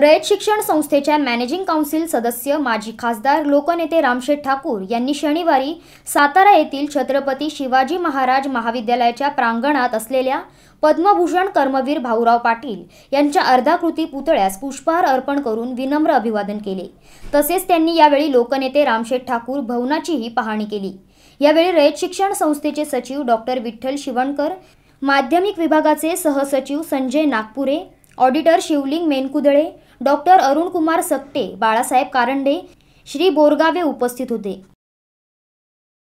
रयत शिक्षण संस्थेच्या managing council सदस्य माजी खासदार लोकनेते रामशेठ ठाकूर यांनी शनिवारी सातारा येथील छत्रपती शिवाजी महाराज महाविद्यालयाच्या प्रांगणात असलेल्या पद्मभूषण कर्मवीर भाऊराव पाटील यांच्या अर्धाकृती पुतळ्यास पुष्पहार अर्पण करून विनम्र अभिवादन केले तसेच त्यांनी यावेळी लोकनेते रामशेठ ठाकूर भवनाचीही पाहणी केली यावेळी रयत शिक्षण संस्थेचे सचिव डॉक्टर विठ्ठल शिवणकर माध्यमिक विभागाचे सहसचिव संजय नागपुरे ऑडिटर शिवलिंग मेनकुदळे डॉक्टर कुमार सकटे बाळासाहेब कारंडे श्री बोरगावे उपस्थित होते